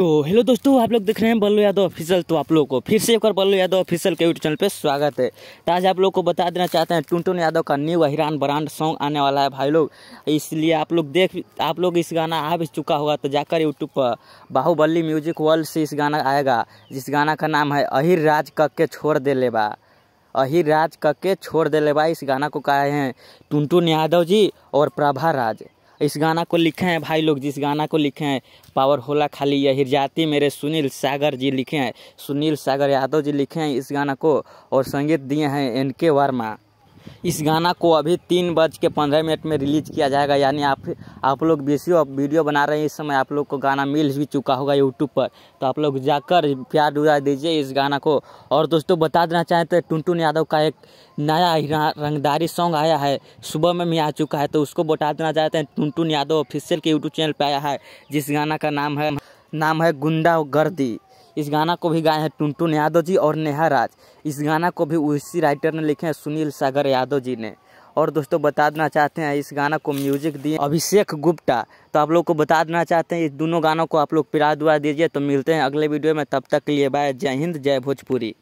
तो हेलो दोस्तों आप लोग देख रहे हैं बल्लू यादव ऑफिशियल तो आप लोगों को फिर से एक बार बल्लू यादव ऑफिशियल के यूट्यूब चैनल पे स्वागत है तो आज आप लोग को बता देना चाहते हैं टुनटुन यादव का न्यू हिरान ब्रांड सॉन्ग आने वाला है भाई लोग इसलिए आप लोग देख आप लोग इस गाना आ भी चुका होगा तो जाकर यूट्यूब पर बाहुबली म्यूजिक वर्ल्ड से इस गाना आएगा जिस गाना का नाम है अहिर राज कक के छोड़ दे लेबा अहिर राज कक के छोड़ दे लेबा इस गाना को कहे हैं टुनटुन यादव जी और प्रभा राज इस गाना को लिखे हैं भाई लोग जिस गाना को लिखे हैं पावर होला खाली ये हिरजाती मेरे सुनील सागर जी लिखे हैं सुनील सागर यादव जी लिखे हैं इस गाना को और संगीत दिए हैं एन के वर्मा इस गाना को अभी तीन बज के पंद्रह मिनट में रिलीज़ किया जाएगा यानी आप आप लोग बेसियो वीडियो बना रहे हैं इस समय आप लोग को गाना मिल भी चुका होगा यूट्यूब पर तो आप लोग जाकर प्यार डुरा दीजिए इस गाना को और दोस्तों बता देना चाहें तो टुनटुन यादव का एक नया रंगदारी सॉन्ग आया है सुबह में भी आ चुका है तो उसको बता देना चाहते हैं टुनटुन यादव ऑफिशियल के यूट्यूब चैनल पर आया है जिस गाना का नाम है नाम है गुंडा गर्दी इस गाना को भी गाए हैं टुनटुन यादव जी और नेहा राज इस गाना को भी उसी राइटर ने लिखे हैं सुनील सागर यादव जी ने और दोस्तों बता देना चाहते हैं इस गाना को म्यूजिक दिए अभिषेक गुप्ता तो आप लोग को बता देना चाहते हैं इस दोनों गानों को आप लोग पिरा दुआ दीजिए तो मिलते हैं अगले वीडियो में तब तक के लिए बाय जय हिंद जय भोजपुरी